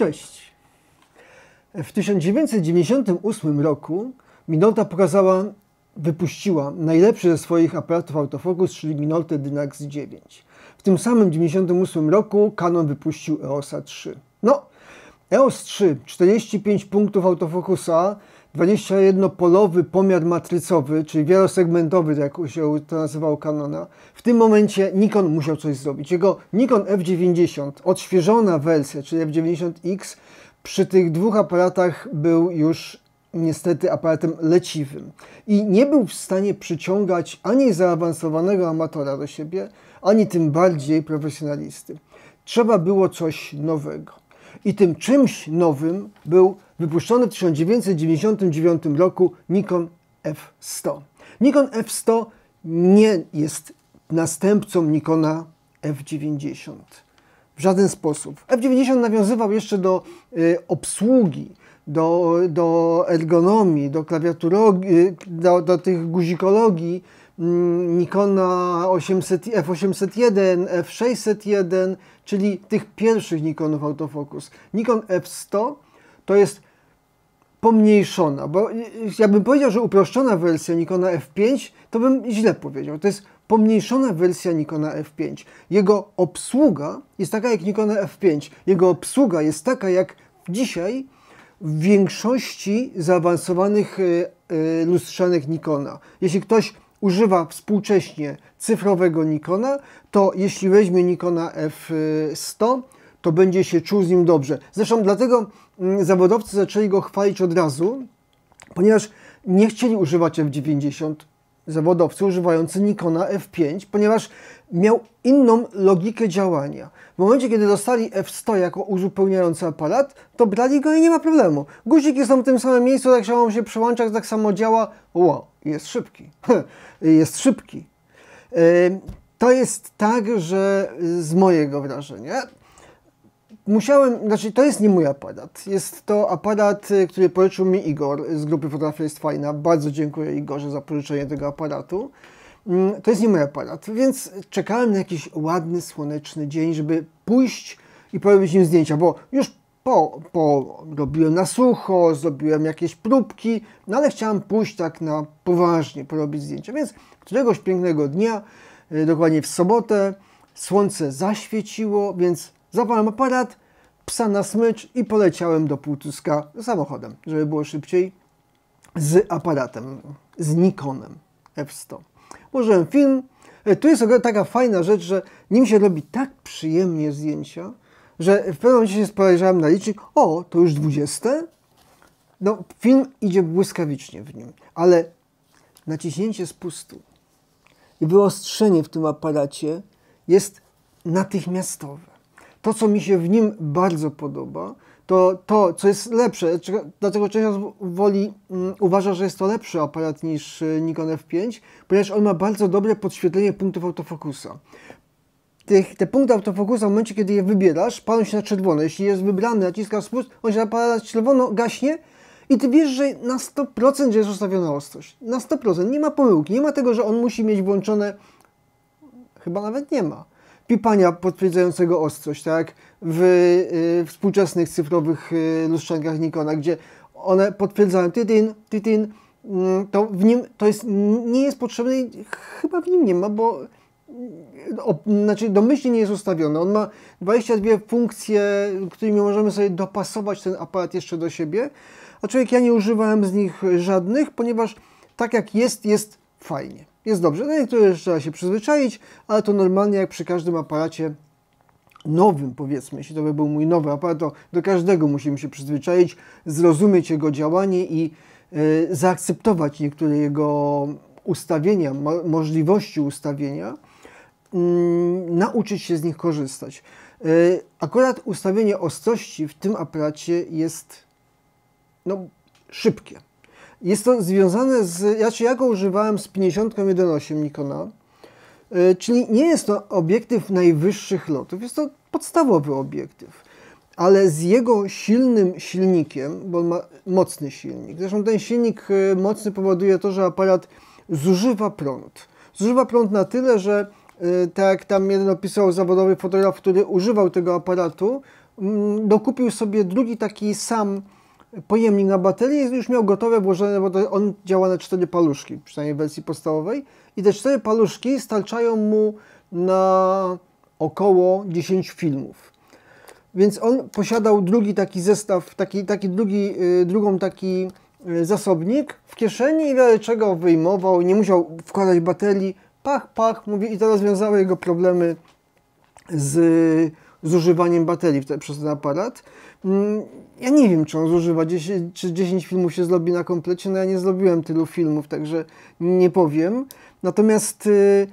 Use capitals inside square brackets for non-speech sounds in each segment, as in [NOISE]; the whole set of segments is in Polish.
Cześć. W 1998 roku Minolta pokazała, wypuściła najlepszy ze swoich aparatów autofokus, czyli Minolta Dynax 9. W tym samym 1998 roku Canon wypuścił EOS 3. No, EOS 3, 45 punktów autofokusa, 21-polowy pomiar matrycowy, czyli wielosegmentowy, jak się to nazywał Canona, w tym momencie Nikon musiał coś zrobić. Jego Nikon F90, odświeżona wersja, czyli F90X, przy tych dwóch aparatach był już niestety aparatem leciwym i nie był w stanie przyciągać ani zaawansowanego amatora do siebie, ani tym bardziej profesjonalisty. Trzeba było coś nowego. I tym czymś nowym był wypuszczony w 1999 roku Nikon F100. Nikon F100 nie jest następcą Nikona F90 w żaden sposób. F90 nawiązywał jeszcze do y, obsługi, do, do ergonomii, do klawiaturologii, y, do, do tych guzikologii mm, Nikona 800, F801, F601, czyli tych pierwszych Nikonów autofokus. Nikon F100 to jest pomniejszona, bo jakbym powiedział, że uproszczona wersja Nikona F5, to bym źle powiedział. To jest pomniejszona wersja Nikona F5. Jego obsługa jest taka jak Nikona F5. Jego obsługa jest taka jak dzisiaj w większości zaawansowanych e, e, lustrzanych Nikona. Jeśli ktoś używa współcześnie cyfrowego Nikona, to jeśli weźmie Nikona F100, to będzie się czuł z nim dobrze. Zresztą dlatego mm, zawodowcy zaczęli go chwalić od razu, ponieważ nie chcieli używać F90 zawodowcy używający Nikona F5, ponieważ miał inną logikę działania. W momencie, kiedy dostali F100 jako uzupełniający aparat, to brali go i nie ma problemu. Guzik są w tym samym miejscu, tak samo się przełączać, tak samo działa. Wow, jest szybki. [LAUGHS] jest szybki. To jest tak, że z mojego wrażenia, musiałem, znaczy to jest nie mój aparat. Jest to aparat, y, który polecił mi Igor z grupy Fotografia jest fajna. Bardzo dziękuję Igorze za pożyczenie tego aparatu. Mm, to jest nie mój aparat, więc czekałem na jakiś ładny, słoneczny dzień, żeby pójść i porobić nim zdjęcia, bo już po, po robiłem na sucho, zrobiłem jakieś próbki, no ale chciałem pójść tak na poważnie porobić zdjęcia, więc któregoś pięknego dnia, y, dokładnie w sobotę, słońce zaświeciło, więc zapałem aparat psa na smycz i poleciałem do Półtuska samochodem, żeby było szybciej, z aparatem, z Nikonem F100. Włożyłem film. E, tu jest taka fajna rzecz, że nim się robi tak przyjemnie zdjęcia, że w pewnym momencie się spojrzałem na licznik, o, to już 20? No, film idzie błyskawicznie w nim, ale naciśnięcie spustu i wyostrzenie w tym aparacie jest natychmiastowe. To, co mi się w nim bardzo podoba, to to, co jest lepsze, dlatego część woli, mm, uważa, że jest to lepszy aparat niż e, Nikon F5, ponieważ on ma bardzo dobre podświetlenie punktów autofokusa. Tych, te punkty autofokusa w momencie, kiedy je wybierasz, palą się na czerwono. Jeśli jest wybrany, naciskasz spust, on się napala na czerwono, gaśnie i ty wiesz, że na 100% jest ustawiona ostrość. Na 100%. Nie ma pomyłki. Nie ma tego, że on musi mieć włączone... Chyba nawet nie ma pipania potwierdzającego ostrość, tak? W y, współczesnych cyfrowych y, lustrzankach Nikona, gdzie one potwierdzają tytyn, tytyn, y, mm, to w nim to jest, nie jest potrzebne i chyba w nim nie ma, bo mm, o, znaczy domyślnie nie jest ustawione. On ma 22 funkcje, którymi możemy sobie dopasować ten aparat jeszcze do siebie, a człowiek ja nie używałem z nich żadnych, ponieważ tak jak jest, jest fajnie jest dobrze. niektóre no jeszcze trzeba się przyzwyczaić, ale to normalnie jak przy każdym aparacie nowym, powiedzmy, jeśli to by był mój nowy aparat, to do każdego musimy się przyzwyczaić, zrozumieć jego działanie i y, zaakceptować niektóre jego ustawienia, mo możliwości ustawienia, y, nauczyć się z nich korzystać. Y, akurat ustawienie ostrości w tym aparacie jest no, szybkie jest to związane z... Znaczy ja go używałem z 50.1.8 Nikona, y, czyli nie jest to obiektyw najwyższych lotów, jest to podstawowy obiektyw. Ale z jego silnym silnikiem, bo on ma mocny silnik, zresztą ten silnik y, mocny powoduje to, że aparat zużywa prąd. Zużywa prąd na tyle, że y, tak jak tam jeden opisał zawodowy fotograf, który używał tego aparatu, mm, dokupił sobie drugi taki sam pojemnik na baterię już miał gotowe włożone, bo on działa na cztery paluszki, przynajmniej w wersji podstawowej. I te cztery paluszki starczają mu na około 10 filmów. Więc on posiadał drugi taki zestaw, taki, taki drugi, y, drugą taki y, zasobnik w kieszeni i wiele czego wyjmował, nie musiał wkładać baterii, pach, pach, mówi i to rozwiązało jego problemy z zużywaniem baterii przez ten aparat. Mm, ja nie wiem, czy on zużywa, 10, czy 10 filmów się zrobi na komplecie, no ja nie zrobiłem tylu filmów, także nie powiem. Natomiast y,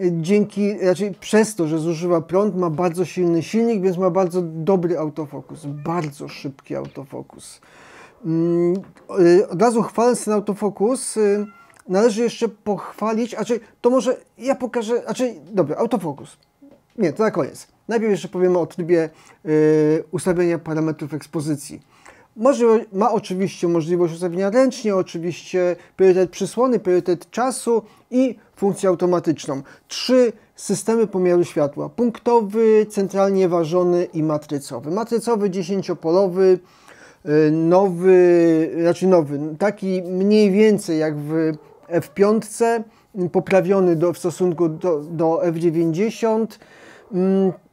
y, dzięki, raczej znaczy przez to, że zużywa prąd, ma bardzo silny silnik, więc ma bardzo dobry autofokus, bardzo szybki autofokus. Mm, y, od razu chwaląc ten autofokus, należy jeszcze pochwalić, a czy to może ja pokażę, a czy dobra, autofokus. Nie, to na koniec. Najpierw jeszcze powiemy o trybie y, ustawienia parametrów ekspozycji. Może, ma oczywiście możliwość ustawienia ręcznie, oczywiście priorytet przysłony, priorytet czasu i funkcję automatyczną. Trzy systemy pomiaru światła. Punktowy, centralnie ważony i matrycowy. Matrycowy, dziesięciopolowy, y, nowy, raczej znaczy nowy, taki mniej więcej jak w F5, poprawiony do, w stosunku do, do F90.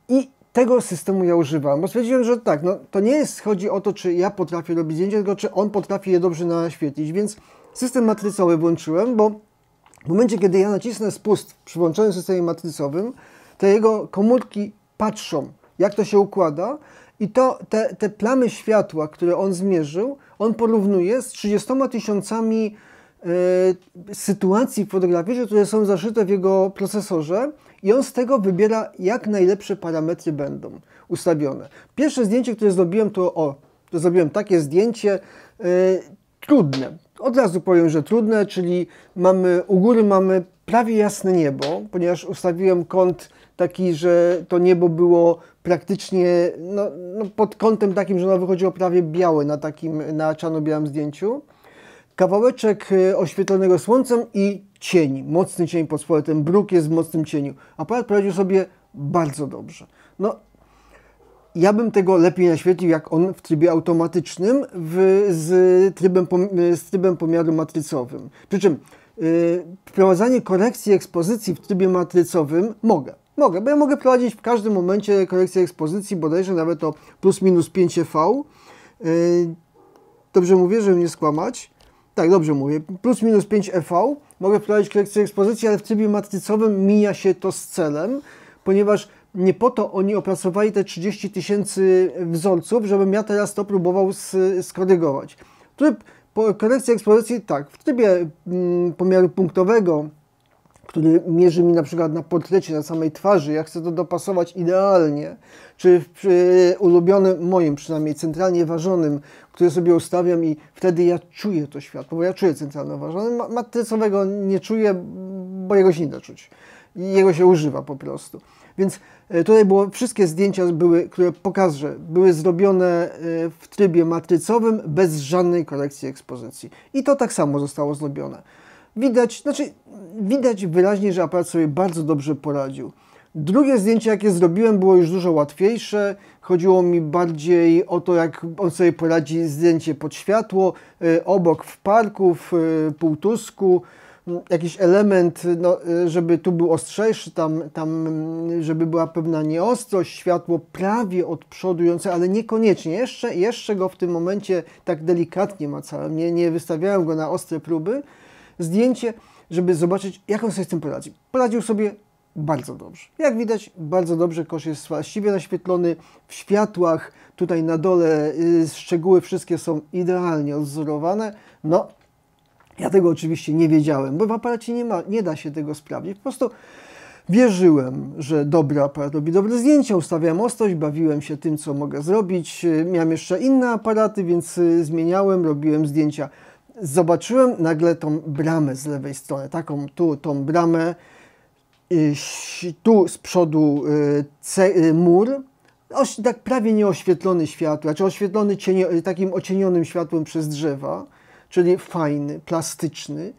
I tego systemu ja używam, bo stwierdziłem, że tak, no, to nie jest, chodzi o to, czy ja potrafię robić zdjęcia, tylko czy on potrafi je dobrze naświetlić, więc system matrycowy włączyłem, bo w momencie, kiedy ja nacisnę spust przy włączonym systemie matrycowym, te jego komórki patrzą, jak to się układa i to, te, te plamy światła, które on zmierzył, on porównuje z 30 tysiącami y, sytuacji fotograficznych, które są zaszyte w jego procesorze i on z tego wybiera, jak najlepsze parametry będą ustawione. Pierwsze zdjęcie, które zrobiłem, to o, to zrobiłem takie zdjęcie yy, trudne. Od razu powiem, że trudne, czyli mamy, u góry mamy prawie jasne niebo, ponieważ ustawiłem kąt taki, że to niebo było praktycznie no, no pod kątem takim, że ono wychodziło prawie białe na takim, na czarno-białym zdjęciu. Kawałeczek e, oświetlonego słońcem i cień, mocny cień pod spodem, bruk jest w mocnym cieniu. Aparat poradził sobie bardzo dobrze. No, ja bym tego lepiej naświetlił, jak on w trybie automatycznym w, z, trybem, z trybem pomiaru matrycowym. Przy czym yy, wprowadzanie korekcji ekspozycji w trybie matrycowym mogę. Mogę, bo ja mogę prowadzić w każdym momencie korekcję ekspozycji, bodajże nawet o plus minus 5 V. Yy, dobrze mówię, żeby nie skłamać tak, dobrze mówię, plus minus 5 EV, mogę wprowadzić korekcję ekspozycji, ale w trybie matrycowym mija się to z celem, ponieważ nie po to oni opracowali te 30 tysięcy wzorców, żebym ja teraz to próbował skorygować. Tryb korekcji ekspozycji, tak, w trybie mm, pomiaru punktowego który mierzy mi na przykład na portrecie, na samej twarzy, ja chcę to dopasować idealnie, czy przy ulubionym moim przynajmniej centralnie ważonym, który sobie ustawiam i wtedy ja czuję to światło, bo ja czuję centralnie ważony, matrycowego nie czuję, bo jego się nie da czuć. Jego się używa po prostu. Więc e, tutaj było, wszystkie zdjęcia, były, które pokażę, były zrobione e, w trybie matrycowym bez żadnej korekcji ekspozycji. I to tak samo zostało zrobione. Widać, znaczy widać wyraźnie, że aparat sobie bardzo dobrze poradził. Drugie zdjęcie, jakie zrobiłem, było już dużo łatwiejsze. Chodziło mi bardziej o to, jak on sobie poradzi zdjęcie pod światło, y, obok w parku, w y, półtusku, jakiś element, no, y, żeby tu był ostrzejszy, tam, tam, żeby była pewna nieostrość, światło prawie od przodu ale niekoniecznie. Jeszcze, jeszcze go w tym momencie tak delikatnie macałem, nie, nie wystawiałem go na ostre próby, zdjęcie, żeby zobaczyć, jak on sobie z tym poradzi. Poradził sobie bardzo dobrze. Jak widać, bardzo dobrze kosz jest właściwie naświetlony w światłach. Tutaj na dole y, szczegóły wszystkie są idealnie odwzorowane. No, ja tego oczywiście nie wiedziałem, bo w aparacie nie, ma, nie da się tego sprawdzić. Po prostu wierzyłem, że dobry aparat robi dobre zdjęcia, ustawiałem ostrość, bawiłem się tym, co mogę zrobić. Y, miałem jeszcze inne aparaty, więc y, zmieniałem, robiłem zdjęcia zobaczyłem nagle tą bramę z lewej strony, taką tu, tą bramę, y, tu z przodu y, y, mur, tak prawie nieoświetlony światłem, znaczy oświetlony cienio, takim ocienionym światłem przez drzewa, czyli fajny, plastyczny.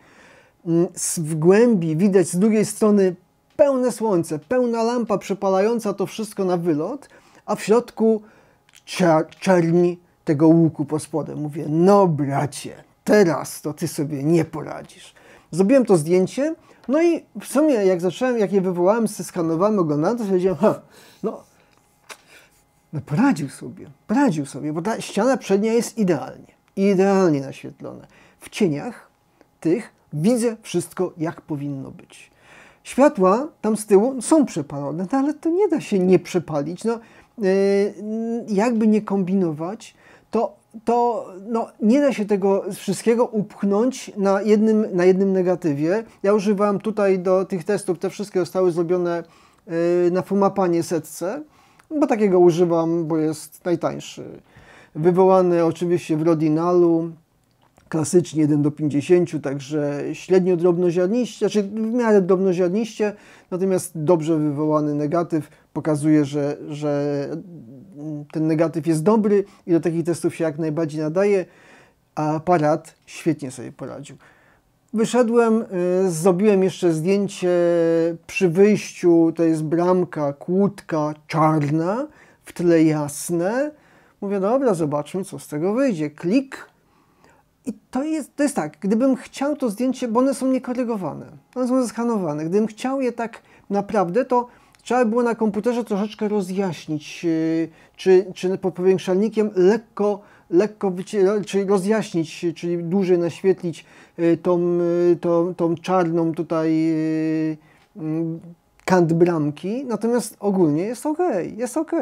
Mm, w głębi widać z drugiej strony pełne słońce, pełna lampa przepalająca to wszystko na wylot, a w środku czerni tego łuku po spodem. Mówię, no bracie, teraz to ty sobie nie poradzisz. Zrobiłem to zdjęcie, no i w sumie jak zacząłem, jak je wywołałem, go na to stwierdziłem, ha, no, no poradził sobie, poradził sobie, bo ta ściana przednia jest idealnie, idealnie naświetlona. W cieniach tych widzę wszystko jak powinno być. Światła tam z tyłu są przepalone, no ale to nie da się nie przepalić. No, yy, jakby nie kombinować, to to no, nie da się tego wszystkiego upchnąć na jednym, na jednym negatywie. Ja używam tutaj do tych testów, te wszystkie zostały zrobione y, na fumapanie setce, bo takiego używam, bo jest najtańszy. Wywołany oczywiście w Rodinalu, klasycznie 1 do 50, także średnio drobnoziarniście, czy znaczy w miarę drobnoziarniście, natomiast dobrze wywołany negatyw pokazuje, że, że ten negatyw jest dobry i do takich testów się jak najbardziej nadaje, a aparat świetnie sobie poradził. Wyszedłem, y, zrobiłem jeszcze zdjęcie przy wyjściu, to jest bramka, kłódka czarna, w tle jasne. Mówię, dobra, zobaczmy co z tego wyjdzie. Klik, i to jest, to jest tak, gdybym chciał to zdjęcie, bo one są niekorygowane, one są zeskanowane, gdybym chciał je tak naprawdę, to trzeba było na komputerze troszeczkę rozjaśnić, yy, czy, czy pod powiększalnikiem lekko, lekko czyli rozjaśnić, czyli dłużej naświetlić yy, tą, yy, tą, tą czarną tutaj mm, kant bramki, natomiast ogólnie jest ok, jest ok.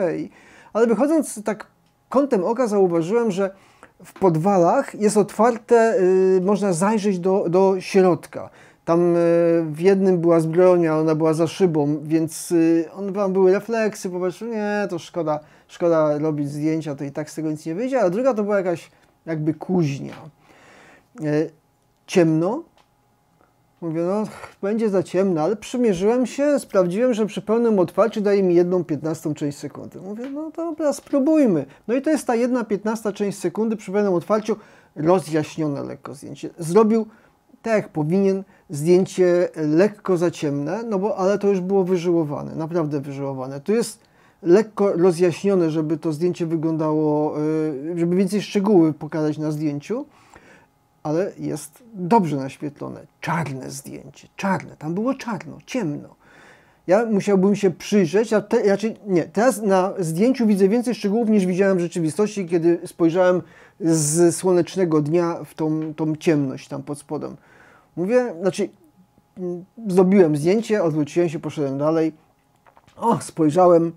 Ale wychodząc tak kątem oka zauważyłem, że w podwalach jest otwarte, y, można zajrzeć do, do środka. Tam y, w jednym była zbrojnia, ona była za szybą, więc y, on, tam były refleksy, popatrzył, nie, to szkoda, szkoda robić zdjęcia, to i tak z tego nic nie wyjdzie, a druga to była jakaś jakby kuźnia. Ciemno, Mówię, no będzie za ciemno, ale przymierzyłem się, sprawdziłem, że przy pełnym otwarciu daje mi jedną 15 część sekundy. Mówię, no dobra, spróbujmy. No i to jest ta jedna 15 część sekundy przy pełnym otwarciu, rozjaśnione lekko zdjęcie. Zrobił tak jak powinien, zdjęcie lekko za ciemne, no bo ale to już było wyżyłowane, naprawdę wyżyłowane. To jest lekko rozjaśnione, żeby to zdjęcie wyglądało, y, żeby więcej szczegóły pokazać na zdjęciu ale jest dobrze naświetlone. Czarne zdjęcie, czarne, tam było czarno, ciemno. Ja musiałbym się przyjrzeć, a te, znaczy, nie, teraz na zdjęciu widzę więcej szczegółów niż widziałem w rzeczywistości, kiedy spojrzałem z słonecznego dnia w tą, tą ciemność tam pod spodem. Mówię, znaczy mm, zrobiłem zdjęcie, odwróciłem się, poszedłem dalej. O, spojrzałem,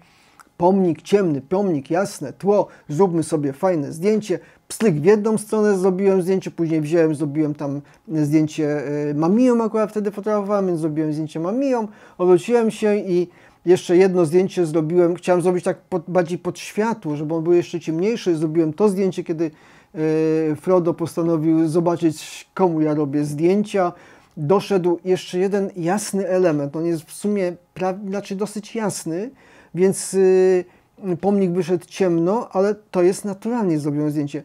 pomnik ciemny, pomnik jasne, tło, zróbmy sobie fajne zdjęcie. Pstryk w jedną stronę zrobiłem zdjęcie, później wziąłem, zrobiłem tam zdjęcie e, mamiją, akurat wtedy fotografowałem, więc zrobiłem zdjęcie mamiją, Odwróciłem się i jeszcze jedno zdjęcie zrobiłem, chciałem zrobić tak pod, bardziej pod światło, żeby on był jeszcze ciemniejszy, zrobiłem to zdjęcie, kiedy e, Frodo postanowił zobaczyć, komu ja robię zdjęcia. Doszedł jeszcze jeden jasny element. On jest w sumie pra, znaczy dosyć jasny, więc yy, pomnik wyszedł ciemno, ale to jest naturalnie zrobione zdjęcie.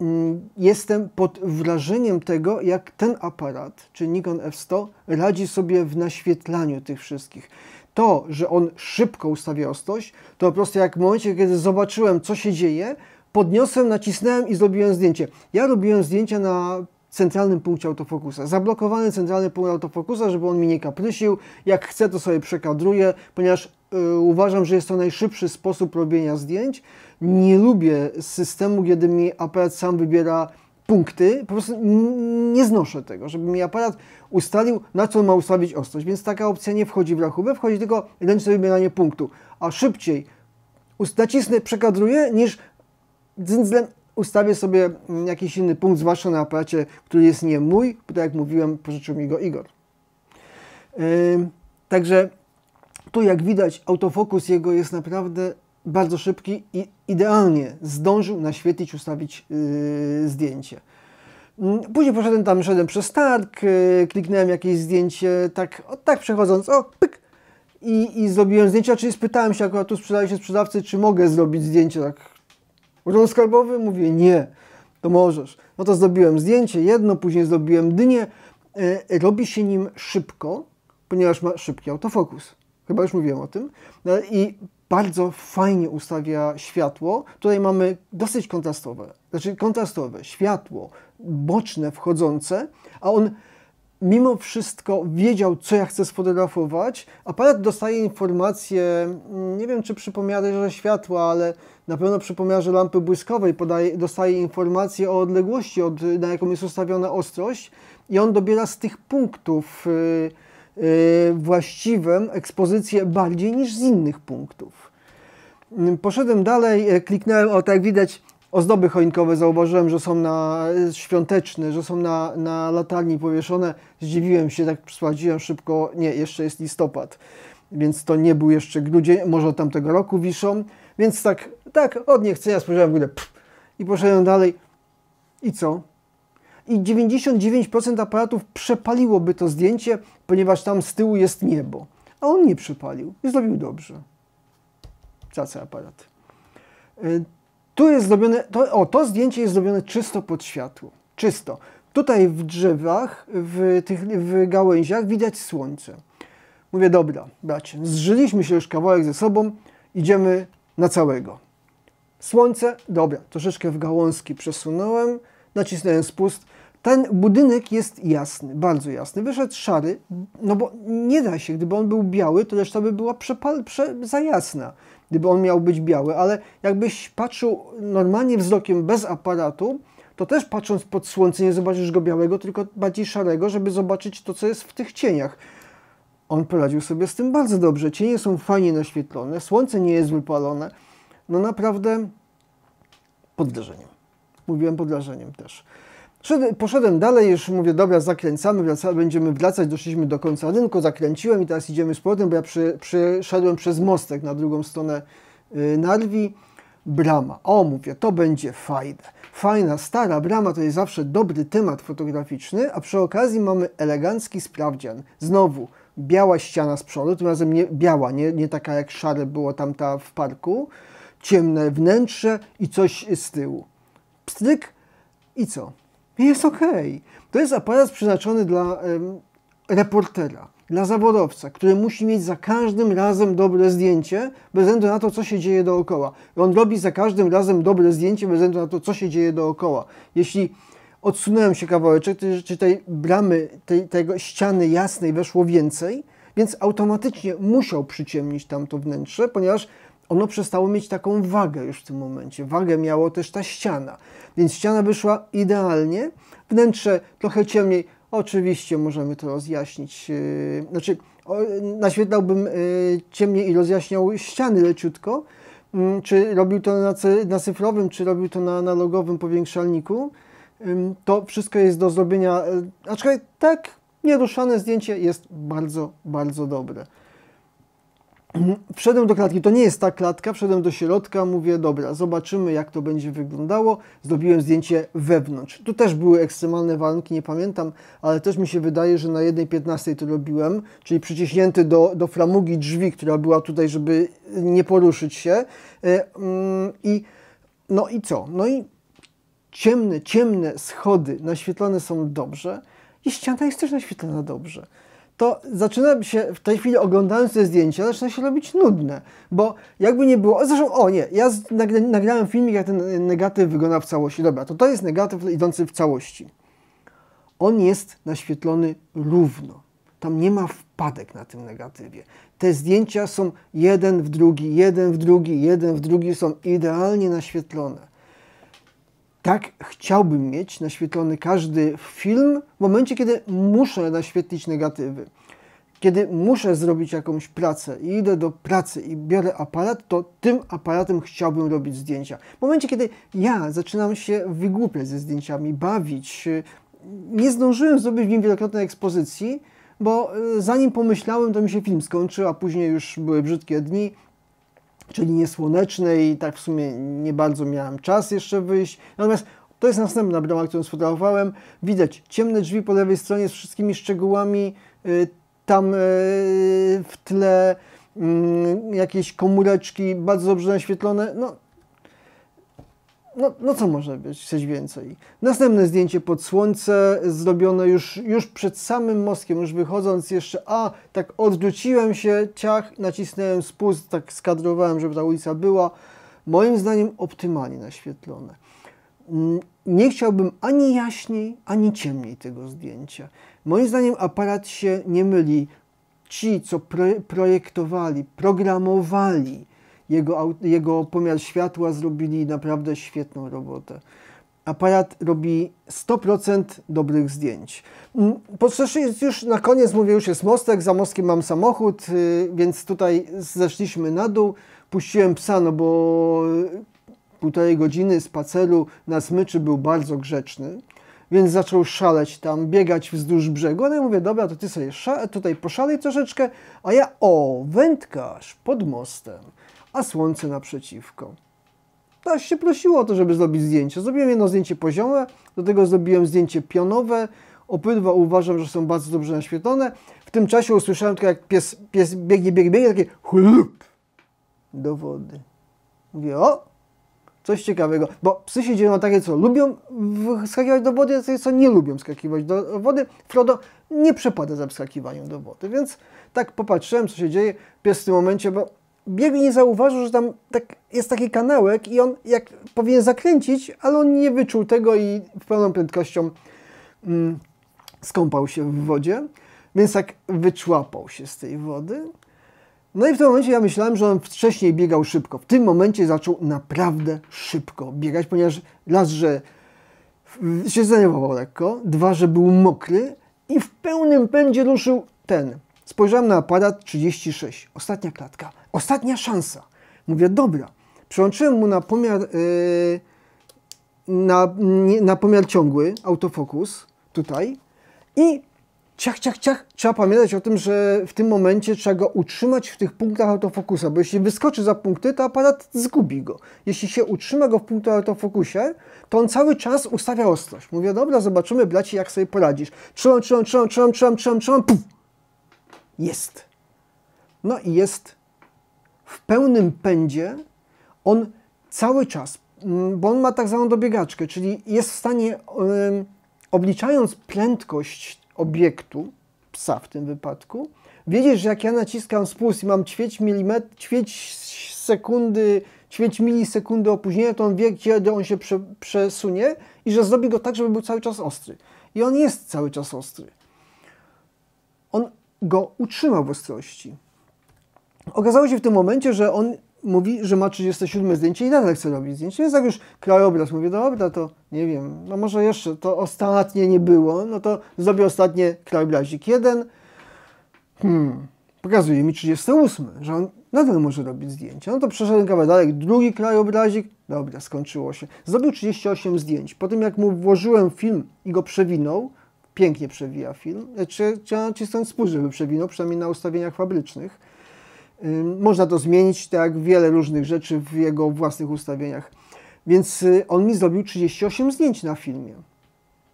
Mm, jestem pod wrażeniem tego, jak ten aparat, czy Nikon F100, radzi sobie w naświetlaniu tych wszystkich to, że on szybko ustawia ostrość, to po prostu jak w momencie, kiedy zobaczyłem, co się dzieje, podniosłem, nacisnąłem i zrobiłem zdjęcie. Ja robiłem zdjęcia na centralnym punkcie autofokusa. Zablokowany centralny punkt autofokusa, żeby on mi nie kaprysił. Jak chcę, to sobie przekadruję, ponieważ y, uważam, że jest to najszybszy sposób robienia zdjęć. Nie lubię systemu, kiedy mi aparat sam wybiera punkty, po prostu nie znoszę tego, żeby mi aparat ustalił, na co ma ustawić ostrość, więc taka opcja nie wchodzi w rachubę, wchodzi tylko ręczne wybieranie punktu, a szybciej nacisnę, przekadruję, niż dzyndzlem ustawię sobie jakiś inny punkt, zwłaszcza na aparacie, który jest nie mój, bo tak jak mówiłem, pożyczył mi go Igor. także tu jak widać autofokus jego jest naprawdę bardzo szybki i idealnie zdążył naświetlić, ustawić yy, zdjęcie. Mm, później poszedłem tam, szedłem przez targ, yy, kliknąłem jakieś zdjęcie, tak, o, tak przechodząc, o, pyk, i, i zrobiłem zdjęcie. czyli spytałem się, akurat tu sprzedali się sprzedawcy, czy mogę zrobić zdjęcie, tak Urząd skarbowy mówi nie, to możesz. No to zrobiłem zdjęcie jedno, później zrobiłem dynię. E, robi się nim szybko, ponieważ ma szybki autofokus. Chyba już mówiłem o tym. E, I bardzo fajnie ustawia światło. Tutaj mamy dosyć kontrastowe, znaczy kontrastowe światło boczne wchodzące, a on mimo wszystko wiedział, co ja chcę sfotografować. Aparat dostaje informacje, mm, nie wiem czy przy pomiarze światła, ale na pewno przy pomiarze lampy błyskowej podaje, dostaje informacje o odległości, od, na jaką jest ustawiona ostrość i on dobiera z tych punktów yy, yy, właściwą ekspozycję bardziej niż z innych punktów. Mm, poszedłem dalej, e, kliknąłem, o tak widać, Ozdoby choinkowe zauważyłem, że są na e, świąteczne, że są na, na latarni powieszone. Zdziwiłem się, tak sprawdziłem szybko, nie, jeszcze jest listopad, więc to nie był jeszcze grudzień, może od tamtego roku wiszą, więc tak, tak, od niechcenia spojrzałem w górę pff, i poszedłem dalej. I co? I 99% aparatów przepaliłoby to zdjęcie, ponieważ tam z tyłu jest niebo. A on nie przepalił i zrobił dobrze. Cacy aparat. E, tu jest zrobione, to, o, to zdjęcie jest zrobione czysto pod światło. Czysto. Tutaj w drzewach, w, tych, w gałęziach widać słońce. Mówię, dobra, bracie, zżyliśmy się już kawałek ze sobą, idziemy na całego. Słońce, dobra, troszeczkę w gałązki przesunąłem, nacisnąłem spust. Ten budynek jest jasny, bardzo jasny. Wyszedł szary, no bo nie da się, gdyby on był biały, to reszta by była prze, za jasna gdyby on miał być biały, ale jakbyś patrzył normalnie wzrokiem bez aparatu, to też patrząc pod słońce nie zobaczysz go białego, tylko bardziej szarego, żeby zobaczyć to, co jest w tych cieniach. On poradził sobie z tym bardzo dobrze. Cienie są fajnie naświetlone, słońce nie jest wypalone. No naprawdę pod wrażeniem. Mówiłem pod wrażeniem też. Poszedłem dalej, już mówię, dobra, zakręcamy, wracamy, będziemy wracać, doszliśmy do końca rynku, zakręciłem i teraz idziemy z powrotem, bo ja przy, przyszedłem przez mostek na drugą stronę y, Narwi. Brama. O, mówię, to będzie fajne. Fajna, stara brama to jest zawsze dobry temat fotograficzny, a przy okazji mamy elegancki sprawdzian. Znowu, biała ściana z przodu, tym razem nie biała, nie, nie taka jak szare było tamta w parku, ciemne wnętrze i coś z tyłu. Pstryk i co? Jest ok. To jest aparat przeznaczony dla reportera, dla zawodowca, który musi mieć za każdym razem dobre zdjęcie, bez względu na to, co się dzieje dookoła. I on robi za każdym razem dobre zdjęcie, bez względu na to, co się dzieje dookoła. Jeśli odsunąłem się kawałeczek, to, znaczy, czy tej bramy, tej, tego ściany jasnej weszło więcej, więc automatycznie musiał przyciemnić tamto wnętrze, ponieważ ono przestało mieć taką wagę już w tym momencie. Wagę miało też ta ściana. Więc ściana wyszła idealnie. Wnętrze trochę ciemniej. Oczywiście możemy to rozjaśnić. Yy, znaczy, naświetlałbym yy, ciemniej i rozjaśniał ściany leciutko. Mm, czy robił to na, na cyfrowym, czy robił to na analogowym powiększalniku. To wszystko jest do zrobienia. Yy, aczkolwiek tak, nieruszane zdjęcie jest bardzo, bardzo dobre. Wszedłem do klatki, to nie jest ta klatka, wszedłem do środka, mówię, dobra, zobaczymy jak to będzie wyglądało. Zrobiłem zdjęcie wewnątrz. Tu też były ekstremalne warunki, nie pamiętam, ale też mi się wydaje, że na 1.15 to robiłem, czyli przyciśnięty do, do framugi drzwi, która była tutaj, żeby nie poruszyć się. E, mm, I no i co? No i ciemne, ciemne schody naświetlone są dobrze i ściana jest też naświetlona dobrze to zaczyna się w tej chwili oglądając te zdjęcia, zaczyna się robić nudne, bo jakby nie było, zresztą o nie, ja nagra, nagrałem filmik jak ten negatyw wygląda w całości, dobra, to to jest negatyw idący w całości. On jest naświetlony równo, tam nie ma wpadek na tym negatywie. Te zdjęcia są jeden w drugi, jeden w drugi, jeden w drugi, są idealnie naświetlone tak chciałbym mieć naświetlony każdy film w momencie, kiedy muszę naświetlić negatywy. Kiedy muszę zrobić jakąś pracę i idę do pracy i biorę aparat, to tym aparatem chciałbym robić zdjęcia. W momencie, kiedy ja zaczynam się wygłupiać ze zdjęciami, bawić, nie zdążyłem zrobić w nim wielokrotnej ekspozycji, bo y, zanim pomyślałem, to mi się film skończył, a później już były brzydkie dni, czyli słoneczne i tak w sumie nie bardzo miałem czas jeszcze wyjść. Natomiast to jest następna brama, którą sfotografowałem. Widać ciemne drzwi po lewej stronie z wszystkimi szczegółami, y, tam y, w tle mm, jakieś komóreczki bardzo dobrze naświetlone. No, no, no co może być coś więcej? Następne zdjęcie pod słońce, zrobione już, już przed samym mostkiem, już wychodząc jeszcze, a tak odrzuciłem się, ciach, nacisnąłem spust, tak skadrowałem, żeby ta ulica była. Moim zdaniem optymalnie naświetlone. Mm, nie chciałbym ani jaśniej, ani ciemniej tego zdjęcia. Moim zdaniem aparat się nie myli. Ci, co projektowali, programowali, jego, jego pomiar światła zrobili naprawdę świetną robotę. Aparat robi 100% dobrych zdjęć. Mm, Potrzebny jest już na koniec, mówię, już jest mostek, za mostkiem mam samochód, y, więc tutaj zeszliśmy na dół. Puściłem psa, no bo y, półtorej godziny spaceru na smyczy był bardzo grzeczny, więc zaczął szaleć tam, biegać wzdłuż brzegu. Ale no ja mówię, dobra, to ty sobie tutaj poszalej troszeczkę, a ja, o, wędkarz pod mostem a słońce naprzeciwko. Aż tak się prosiło o to, żeby zrobić zdjęcie. Zrobiłem jedno zdjęcie poziome, do tego zrobiłem zdjęcie pionowe. Obydwa uważam, że są bardzo dobrze naświetlone. W tym czasie usłyszałem tylko jak pies, pies biegnie, biegnie, biegnie, takie chlup do wody. Mówię, o, coś ciekawego, bo psy się dzielą na takie, co lubią wskakiwać do wody, a takie, co nie lubią wskakiwać do wody. Frodo nie przepada za skakiwaniem do wody, więc tak popatrzyłem, co się dzieje. Pies w tym momencie, bo biegł nie zauważył, że tam tak jest taki kanałek i on jak powinien zakręcić, ale on nie wyczuł tego i w pełną prędkością mm, skąpał się w wodzie, więc tak wyczłapał się z tej wody. No i w tym momencie ja myślałem, że on wcześniej biegał szybko. W tym momencie zaczął naprawdę szybko biegać, ponieważ raz, że się zdenerwował lekko, dwa, że był mokry i w pełnym pędzie ruszył ten. Spojrzałem na aparat 36, ostatnia klatka Ostatnia szansa. Mówię, dobra. Przełączyłem mu na pomiar, yy, na, nie, na pomiar ciągły, autofokus, tutaj. I ciach, ciach, ciach. Trzeba pamiętać o tym, że w tym momencie trzeba go utrzymać w tych punktach autofokusa, bo jeśli wyskoczy za punkty, to aparat zgubi go. Jeśli się utrzyma go w punktu autofokusie, to on cały czas ustawia ostrość. Mówię, dobra, zobaczymy, braci, jak sobie poradzisz. Trzymam, trzymam, trzymam, trzymam, trzymam, trzymam, trzymam, puf. Jest. No i jest w pełnym pędzie, on cały czas, mm, bo on ma tak zwaną dobiegaczkę, czyli jest w stanie, obliczając prędkość obiektu, psa w tym wypadku, wiedzieć, że jak ja naciskam spust i mam ćwierć, milimetr, ćwierć sekundy, ćwierć milisekundy opóźnienia, to on wie, kiedy on się prze, przesunie i że zrobi go tak, żeby był cały czas ostry. I on jest cały czas ostry. On go utrzyma w ostrości. Okazało się w tym momencie, że on mówi, że ma 37 zdjęcie i nadal chce robić zdjęcie, więc jak już krajobraz, mówię, dobra, to nie wiem, no może jeszcze, to ostatnie nie było, no to zrobię ostatnie krajobrazik jeden, hmm, pokazuje mi 38, że on nadal może robić zdjęcia. No to przeszedłem kawałek dalej, drugi krajobrazik, dobra, skończyło się. Zrobił 38 zdjęć. Po tym jak mu włożyłem film i go przewinął, pięknie przewija film, trzeba nacisnąć spust, żeby przewinął, przynajmniej na ustawieniach fabrycznych, Y, można to zmienić, tak, wiele różnych rzeczy w jego własnych ustawieniach. Więc y, on mi zrobił 38 zdjęć na filmie.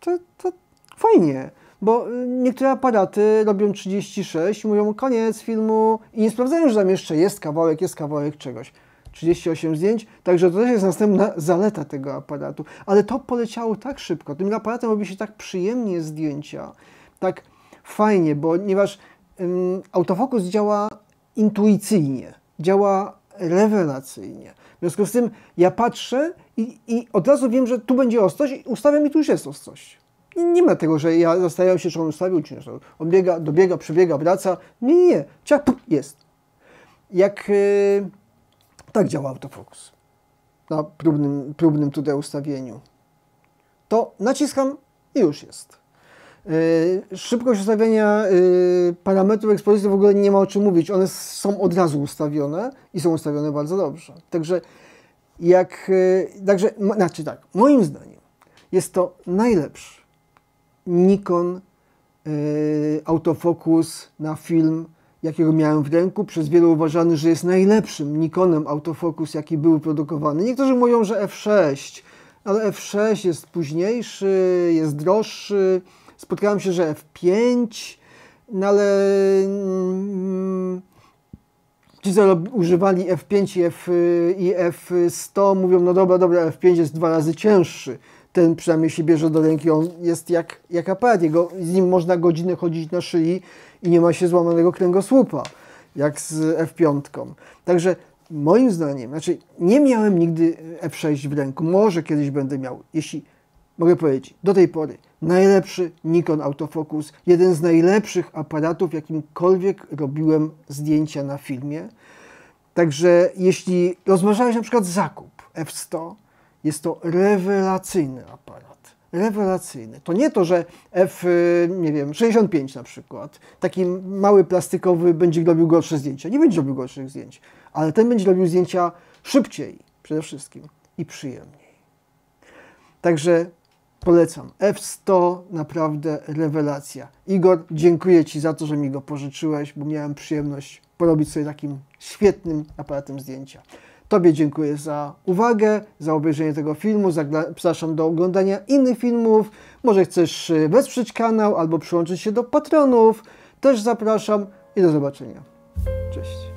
To, to fajnie, bo y, niektóre aparaty robią 36, mówią koniec filmu i nie sprawdzają, że tam jeszcze jest kawałek, jest kawałek czegoś. 38 zdjęć, także to też jest następna zaleta tego aparatu. Ale to poleciało tak szybko, tym aparatem robi się tak przyjemnie zdjęcia, tak fajnie, bo ponieważ autofokus działa intuicyjnie, działa rewelacyjnie. W związku z tym ja patrzę i, i od razu wiem, że tu będzie ostrość i ustawiam i tu już jest ostrość. Nie, nie ma tego, że ja zastanawiam się, czy on ustawił, czy nie. On biega, dobiega, przebiega, wraca. Nie, nie, nie. jest. Jak... Yy, tak działa autofokus na próbnym, próbnym tutaj ustawieniu. To naciskam i już jest. Y, szybkość ustawienia y, parametrów ekspozycji w ogóle nie ma o czym mówić. One są od razu ustawione i są ustawione bardzo dobrze. Także jak, y, także, znaczy tak, moim zdaniem jest to najlepszy Nikon autofokus na film, jakiego miałem w ręku, przez wielu uważany, że jest najlepszym Nikonem autofokus, jaki był produkowany. Niektórzy mówią, że F6, ale F6 jest późniejszy, jest droższy, spotkałem się, że F5, no ale mm, ci, co używali F5 i, F, i F100 mówią, no dobra, dobra, F5 jest dwa razy cięższy. Ten przynajmniej się bierze do ręki, on jest jak, jak aparat, Jego, z nim można godzinę chodzić na szyi i nie ma się złamanego kręgosłupa, jak z F5. Także moim zdaniem, znaczy nie miałem nigdy F6 w ręku, może kiedyś będę miał. Jeśli mogę powiedzieć, do tej pory najlepszy Nikon autofokus, jeden z najlepszych aparatów, jakimkolwiek robiłem zdjęcia na filmie. Także jeśli rozważałeś na przykład zakup F100, jest to rewelacyjny aparat. Rewelacyjny. To nie to, że F, y, nie wiem, 65 na przykład, taki mały plastikowy będzie robił gorsze zdjęcia. Nie będzie robił gorszych zdjęć, ale ten będzie robił zdjęcia szybciej przede wszystkim i przyjemniej. Także Polecam. F100, naprawdę rewelacja. Igor, dziękuję Ci za to, że mi go pożyczyłeś, bo miałem przyjemność porobić sobie takim świetnym aparatem zdjęcia. Tobie dziękuję za uwagę, za obejrzenie tego filmu, zapraszam do oglądania innych filmów. Może chcesz y, wesprzeć kanał albo przyłączyć się do patronów. Też zapraszam i do zobaczenia. Cześć.